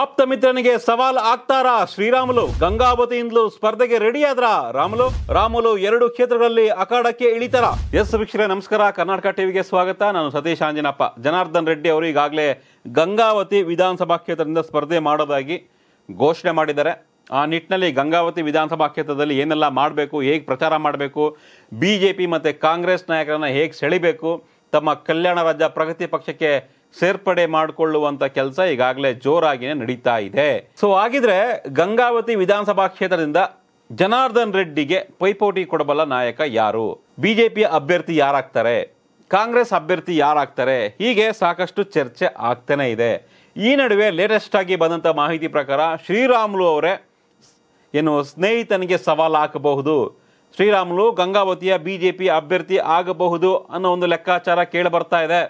ಆಪ್ತ ಮಿತ್ರನಿಗೆ ಸವಾಲ್ ಆಗ್ತಾರಾ ಶ್ರೀರಾಮುಲು ಗಂಗಾವತಿಯಿಂದಲೂ ಸ್ಪರ್ಧೆಗೆ ರೆಡಿ ಆದ್ರ ರಾಮುಲು ರಾಮುಲು ಎರಡು ಕ್ಷೇತ್ರಗಳಲ್ಲಿ ಅಖಾಡಕ್ಕೆ ಇಳಿತಾರ ಎಸ್ ವೀಕ್ಷಕರೇ ನಮಸ್ಕಾರ ಕರ್ನಾಟಕ ಟಿವಿಗೆ ಸ್ವಾಗತ ನಾನು ಸತೀಶ್ ಆಂಜನಪ್ಪ ಜನಾರ್ದನ್ ರೆಡ್ಡಿ ಅವರು ಈಗಾಗಲೇ ಗಂಗಾವತಿ ವಿಧಾನಸಭಾ ಕ್ಷೇತ್ರದಿಂದ ಸ್ಪರ್ಧೆ ಮಾಡೋದಾಗಿ ಘೋಷಣೆ ಮಾಡಿದ್ದಾರೆ ಆ ನಿಟ್ಟಿನಲ್ಲಿ ಗಂಗಾವತಿ ವಿಧಾನಸಭಾ ಕ್ಷೇತ್ರದಲ್ಲಿ ಏನೆಲ್ಲ ಮಾಡಬೇಕು ಹೇಗೆ ಪ್ರಚಾರ ಮಾಡಬೇಕು ಬಿ ಜೆ ಪಿ ಮತ್ತು ಕಾಂಗ್ರೆಸ್ ನಾಯಕರನ್ನು ಹೇಗೆ ಸೆಳಿಬೇಕು ತಮ್ಮ ಕಲ್ಯಾಣ ರಾಜ್ಯ ಪ್ರಗತಿ ಪಕ್ಷಕ್ಕೆ ಸೇರ್ಪಡೆ ಮಾಡಿಕೊಳ್ಳುವಂಥ ಕೆಲಸ ಈಗಾಗಲೇ ಜೋರಾಗಿಯೇ ನಡೀತಾ ಇದೆ ಸೊ ಆಗಿದ್ರೆ ಗಂಗಾವತಿ ವಿಧಾನಸಭಾ ಕ್ಷೇತ್ರದಿಂದ ಜನಾರ್ದನ್ ರೆಡ್ಡಿಗೆ ಪೈಪೋಟಿ ಕೊಡಬಲ್ಲ ನಾಯಕ ಯಾರು ಬಿಜೆಪಿಯ ಅಭ್ಯರ್ಥಿ ಯಾರಾಗ್ತಾರೆ ಕಾಂಗ್ರೆಸ್ ಅಭ್ಯರ್ಥಿ ಯಾರಾಗ್ತಾರೆ ಹೀಗೆ ಸಾಕಷ್ಟು ಚರ್ಚೆ ಆಗ್ತಾನೆ ಇದೆ ಈ ನಡುವೆ ಲೇಟೆಸ್ಟ್ ಆಗಿ ಬಂದಂಥ ಮಾಹಿತಿ ಪ್ರಕಾರ ಶ್ರೀರಾಮುಲು ಅವರೇ ಏನು ಸ್ನೇಹಿತನಿಗೆ ಸವಾಲು ಹಾಕಬಹುದು ಶ್ರೀರಾಮುಲು ಗಂಗಾವತಿಯ ಬಿಜೆಪಿ ಅಭ್ಯರ್ಥಿ ಆಗಬಹುದು ಅನ್ನೋ ಒಂದು ಲೆಕ್ಕಾಚಾರ ಕೇಳಿ ಬರ್ತಾ ಇದೆ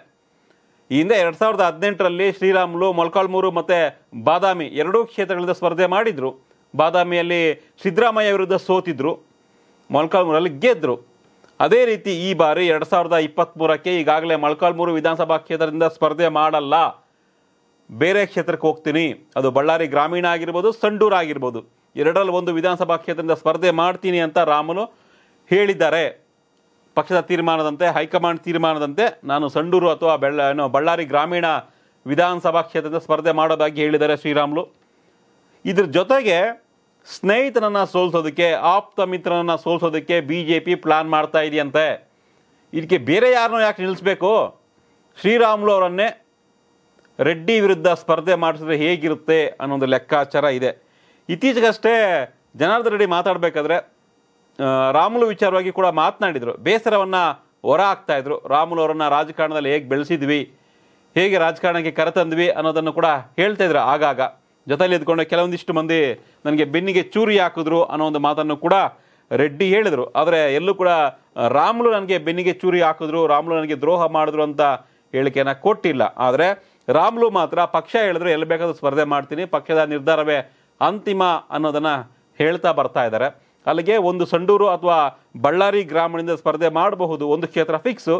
ಈ ಹಿಂದೆ ಎರಡು ಸಾವಿರದ ಹದಿನೆಂಟರಲ್ಲಿ ಶ್ರೀರಾಮುಲು ಮೊಳಕಾಲ್ಮೂರು ಮತ್ತು ಬಾದಾಮಿ ಎರಡೂ ಕ್ಷೇತ್ರಗಳಿಂದ ಸ್ಪರ್ಧೆ ಮಾಡಿದರು ಬಾದಾಮಿಯಲ್ಲಿ ಸಿದ್ದರಾಮಯ್ಯ ವಿರುದ್ಧ ಸೋತಿದ್ರು ಮೊಳಕಾಲ್ಮೂರಲ್ಲಿ ಗೆದ್ದರು ಅದೇ ರೀತಿ ಈ ಬಾರಿ ಎರಡು ಸಾವಿರದ ಇಪ್ಪತ್ತ್ಮೂರಕ್ಕೆ ಈಗಾಗಲೇ ಮೊಳಕಾಲ್ಮೂರು ವಿಧಾನಸಭಾ ಕ್ಷೇತ್ರದಿಂದ ಸ್ಪರ್ಧೆ ಮಾಡಲ್ಲ ಬೇರೆ ಕ್ಷೇತ್ರಕ್ಕೆ ಹೋಗ್ತೀನಿ ಅದು ಬಳ್ಳಾರಿ ಗ್ರಾಮೀಣ ಆಗಿರ್ಬೋದು ಸಂಡೂರು ಆಗಿರ್ಬೋದು ಎರಡರಲ್ಲಿ ಒಂದು ವಿಧಾನಸಭಾ ಕ್ಷೇತ್ರದಿಂದ ಸ್ಪರ್ಧೆ ಮಾಡ್ತೀನಿ ಅಂತ ರಾಮುಲು ಹೇಳಿದ್ದಾರೆ ಪಕ್ಷದ ತೀರ್ಮಾನದಂತೆ ಹೈಕಮಾಂಡ್ ತೀರ್ಮಾನದಂತೆ ನಾನು ಸಂಡೂರು ಅಥವಾ ಬೆಳ್ಳ ಏನು ಬಳ್ಳಾರಿ ಗ್ರಾಮೀಣ ವಿಧಾನಸಭಾ ಕ್ಷೇತ್ರದ ಸ್ಪರ್ಧೆ ಮಾಡೋದಾಗಿ ಹೇಳಿದ್ದಾರೆ ಶ್ರೀರಾಮ್ಲು ಇದ್ರ ಜೊತೆಗೆ ಸ್ನೇಹಿತನನ್ನು ಸೋಲ್ಸೋದಕ್ಕೆ ಆಪ್ತ ಮಿತ್ರನನ್ನು ಸೋಲ್ಸೋದಕ್ಕೆ ಬಿ ಜೆ ಪಿ ಪ್ಲಾನ್ ಮಾಡ್ತಾ ಇದೆಯಂತೆ ಇದಕ್ಕೆ ಬೇರೆ ಯಾರನ್ನೂ ಯಾಕೆ ನಿಲ್ಲಿಸಬೇಕು ಶ್ರೀರಾಮುಲು ಅವರನ್ನೇ ರೆಡ್ಡಿ ವಿರುದ್ಧ ಸ್ಪರ್ಧೆ ಮಾಡಿಸಿದ್ರೆ ಹೇಗಿರುತ್ತೆ ಅನ್ನೋದು ಲೆಕ್ಕಾಚಾರ ಇದೆ ಇತ್ತೀಚೆಗಷ್ಟೇ ಜನಾರ್ದನ್ ರೆಡ್ಡಿ ಮಾತಾಡಬೇಕಾದ್ರೆ ರಾಮುಲು ವಿಚಾರವಾಗಿ ಕೂಡ ಮಾತನಾಡಿದರು ಬೇಸರವನ್ನು ಹೊರ ಹಾಕ್ತಾಯಿದ್ರು ರಾಮುಲು ಅವರನ್ನು ರಾಜಕಾರಣದಲ್ಲಿ ಹೇಗೆ ಬೆಳೆಸಿದ್ವಿ ಹೇಗೆ ರಾಜಕಾರಣಕ್ಕೆ ಕರೆತಂದ್ವಿ ಅನ್ನೋದನ್ನು ಕೂಡ ಹೇಳ್ತಾಯಿದ್ರು ಆಗಾಗ ಜೊತೆಯಲ್ಲಿ ಇದ್ಕೊಂಡು ಕೆಲವೊಂದಿಷ್ಟು ಮಂದಿ ನನಗೆ ಬೆನ್ನಿಗೆ ಚೂರಿ ಹಾಕಿದ್ರು ಅನ್ನೋ ಒಂದು ಮಾತನ್ನು ಕೂಡ ರೆಡ್ಡಿ ಹೇಳಿದರು ಆದರೆ ಎಲ್ಲೂ ಕೂಡ ರಾಮುಲು ನನಗೆ ಬೆನ್ನಿಗೆ ಚೂರಿ ಹಾಕಿದ್ರು ರಾಮುಲು ನನಗೆ ದ್ರೋಹ ಮಾಡಿದ್ರು ಅಂತ ಹೇಳಿಕೆಯನ್ನು ಕೊಟ್ಟಿಲ್ಲ ಆದರೆ ರಾಮುಲು ಮಾತ್ರ ಪಕ್ಷ ಹೇಳಿದ್ರು ಎಲ್ಲಿ ಬೇಕಾದರೂ ಸ್ಪರ್ಧೆ ಮಾಡ್ತೀನಿ ಪಕ್ಷದ ನಿರ್ಧಾರವೇ ಅಂತಿಮ ಅನ್ನೋದನ್ನು ಹೇಳ್ತಾ ಬರ್ತಾ ಇದ್ದಾರೆ ಅಲ್ಲಿಗೆ ಒಂದು ಸಂಡೂರು ಅಥವಾ ಬಳ್ಳಾರಿ ಗ್ರಾಮದಿಂದ ಸ್ಪರ್ಧೆ ಮಾಡಬಹುದು ಒಂದು ಕ್ಷೇತ್ರ ಫಿಕ್ಸು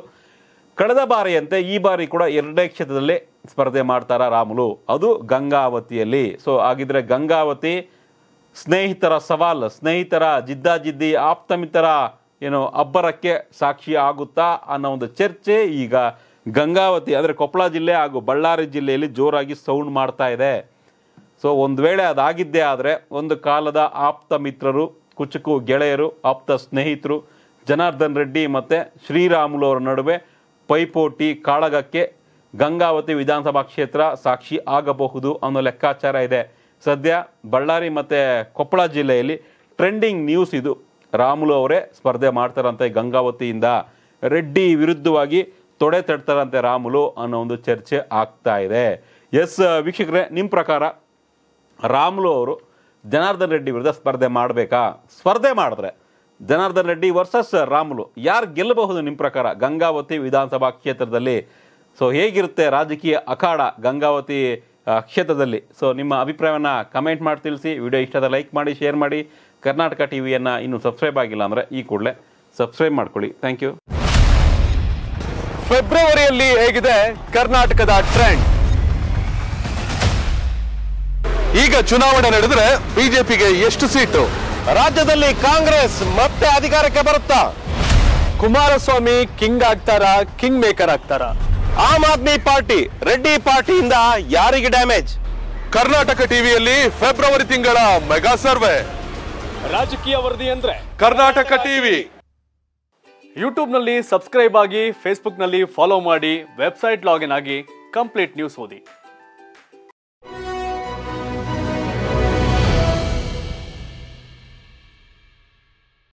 ಕಳೆದ ಬಾರಿಯಂತೆ ಈ ಬಾರಿ ಕೂಡ ಎರಡನೇ ಕ್ಷೇತ್ರದಲ್ಲಿ ಸ್ಪರ್ಧೆ ಮಾಡ್ತಾರ ರಾಮುಲು ಅದು ಗಂಗಾವತಿಯಲ್ಲಿ ಸೊ ಹಾಗಿದ್ರೆ ಗಂಗಾವತಿ ಸ್ನೇಹಿತರ ಸವಾಲ್ ಸ್ನೇಹಿತರ ಜಿದ್ದಾಜಿದ್ದಿ ಆಪ್ತಮಿತರ ಏನು ಅಬ್ಬರಕ್ಕೆ ಸಾಕ್ಷಿ ಆಗುತ್ತಾ ಅನ್ನೋ ಒಂದು ಚರ್ಚೆ ಈಗ ಗಂಗಾವತಿ ಅಂದರೆ ಕೊಪ್ಪಳ ಜಿಲ್ಲೆ ಹಾಗೂ ಬಳ್ಳಾರಿ ಜಿಲ್ಲೆಯಲ್ಲಿ ಜೋರಾಗಿ ಸೌಂಡ್ ಮಾಡ್ತಾ ಇದೆ ಸೊ ಒಂದು ವೇಳೆ ಅದಾಗಿದ್ದೇ ಆದರೆ ಒಂದು ಕಾಲದ ಆಪ್ತ ಮಿತ್ರರು ಕುಚುಕು ಗೆಳೆಯರು ಆಪ್ತ ಸ್ನೇಹಿತರು ಜನಾರ್ದನ್ ರೆಡ್ಡಿ ಮತ್ತು ಶ್ರೀರಾಮುಲು ಅವರ ನಡುವೆ ಪೈಪೋಟಿ ಕಾಳಗಕ್ಕೆ ಗಂಗಾವತಿ ವಿಧಾನಸಭಾ ಕ್ಷೇತ್ರ ಸಾಕ್ಷಿ ಆಗಬಹುದು ಅನ್ನೋ ಲೆಕ್ಕಾಚಾರ ಇದೆ ಸದ್ಯ ಬಳ್ಳಾರಿ ಮತ್ತು ಕೊಪ್ಪಳ ಜಿಲ್ಲೆಯಲ್ಲಿ ಟ್ರೆಂಡಿಂಗ್ ನ್ಯೂಸ್ ಇದು ರಾಮುಲು ಅವರೇ ಸ್ಪರ್ಧೆ ಮಾಡ್ತಾರಂತೆ ಗಂಗಾವತಿಯಿಂದ ರೆಡ್ಡಿ ವಿರುದ್ಧವಾಗಿ ತೊಡೆ ತಡ್ತಾರಂತೆ ರಾಮುಲು ಅನ್ನೋ ಒಂದು ಚರ್ಚೆ ಆಗ್ತಾ ಇದೆ ಎಸ್ ವೀಕ್ಷಕರೇ ನಿಮ್ಮ ಪ್ರಕಾರ ರಾಮುಲು ಅವರು ಜನಾರ್ದನ್ ರೆಡ್ಡಿ ವಿರುದ್ಧ ಸ್ಪರ್ಧೆ ಮಾಡಬೇಕಾ ಸ್ಪರ್ಧೆ ಮಾಡಿದ್ರೆ ಜನಾರ್ದನ್ ರೆಡ್ಡಿ ವರ್ಸಸ್ ರಾಮುಲು ಯಾರು ಗೆಲ್ಲಬಹುದು ನಿಮ್ಮ ಪ್ರಕಾರ ಗಂಗಾವತಿ ವಿಧಾನಸಭಾ ಕ್ಷೇತ್ರದಲ್ಲಿ ಸೊ ಹೇಗಿರುತ್ತೆ ರಾಜಕೀಯ ಅಖಾಡ ಗಂಗಾವತಿ ಕ್ಷೇತ್ರದಲ್ಲಿ ಸೊ ನಿಮ್ಮ ಅಭಿಪ್ರಾಯವನ್ನು ಕಮೆಂಟ್ ಮಾಡಿ ತಿಳಿಸಿ ವಿಡಿಯೋ ಇಷ್ಟದ ಲೈಕ್ ಮಾಡಿ ಶೇರ್ ಮಾಡಿ ಕರ್ನಾಟಕ ಟಿ ವಿಯನ್ನು ಇನ್ನೂ ಸಬ್ಸ್ಕ್ರೈಬ್ ಆಗಿಲ್ಲ ಅಂದರೆ ಈ ಕೂಡಲೇ ಸಬ್ಸ್ಕ್ರೈಬ್ ಮಾಡ್ಕೊಳ್ಳಿ ಥ್ಯಾಂಕ್ ಯು ಫೆಬ್ರವರಿಯಲ್ಲಿ ಹೇಗಿದೆ ಕರ್ನಾಟಕದ ಟ್ರೆಂಡ್ ಈಗ ಚುನಾವಣೆ ನಡೆದರೆ ಬಿಜೆಪಿಗೆ ಎಷ್ಟು ಸೀಟು ರಾಜ್ಯದಲ್ಲಿ ಕಾಂಗ್ರೆಸ್ ಮತ್ತೆ ಅಧಿಕಾರಕ್ಕೆ ಬರುತ್ತಾ ಕುಮಾರಸ್ವಾಮಿ ಕಿಂಗ್ ಆಗ್ತಾರ ಕಿಂಗ್ ಮೇಕರ್ ಆಗ್ತಾರ ಆಮ್ ಆದ್ಮಿ ಪಾರ್ಟಿ ರೆಡ್ಡಿ ಪಾರ್ಟಿಯಿಂದ ಯಾರಿಗೆ ಡ್ಯಾಮೇಜ್ ಕರ್ನಾಟಕ ಟಿವಿಯಲ್ಲಿ ಫೆಬ್ರವರಿ ತಿಂಗಳ ಮೆಗಾ ಸರ್ವೆ ರಾಜಕೀಯ ವರದಿ ಅಂದ್ರೆ ಕರ್ನಾಟಕ ಟಿವಿ ನಲ್ಲಿ ಸಬ್ಸ್ಕ್ರೈಬ್ ಆಗಿ ನಲ್ಲಿ ಫಾಲೋ ಮಾಡಿ ವೆಬ್ಸೈಟ್ ಲಾಗಿನ್ ಆಗಿ ಕಂಪ್ಲೀಟ್ ನ್ಯೂಸ್ ಓದಿ